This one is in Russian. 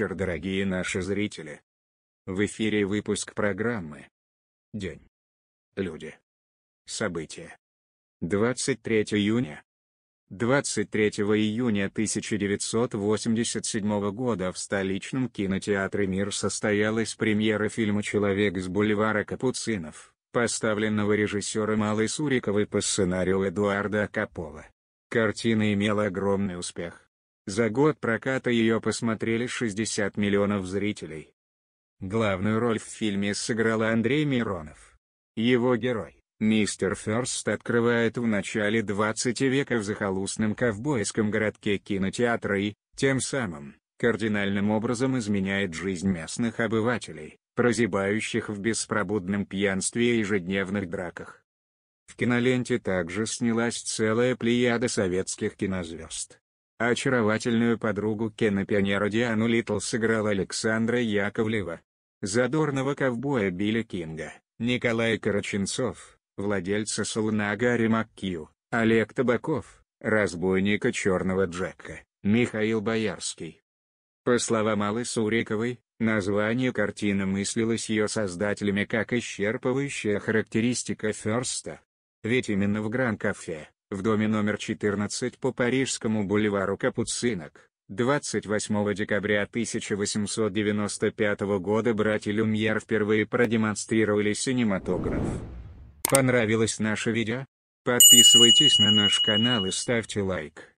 вечер, дорогие наши зрители. В эфире выпуск программы «День. Люди. События». 23 июня. 23 июня 1987 года в столичном кинотеатре «Мир» состоялась премьера фильма «Человек с бульвара Капуцинов», поставленного режиссером Аллой Суриковой по сценарию Эдуарда Капова. Картина имела огромный успех. За год проката ее посмотрели 60 миллионов зрителей. Главную роль в фильме сыграл Андрей Миронов. Его герой, мистер Ферст открывает в начале 20 века в захолустном ковбойском городке кинотеатра и, тем самым, кардинальным образом изменяет жизнь местных обывателей, прозябающих в беспробудном пьянстве и ежедневных драках. В киноленте также снялась целая плеяда советских кинозвезд. Очаровательную подругу Кена Пионера Диану Литл сыграл Александра Яковлева. Задорного ковбоя Билли Кинга, Николай Короченцов, владельца салона Гарри МакКью, Олег Табаков, разбойника Черного Джека, Михаил Боярский. По словам Аллы Суриковой, название картины мыслилось ее создателями как исчерпывающая характеристика Ферста. Ведь именно в Гран-кафе, в доме номер 14 по Парижскому бульвару Капуцинок, 28 декабря 1895 года братья Люмьер впервые продемонстрировали синематограф. Понравилось наше видео? Подписывайтесь на наш канал и ставьте лайк.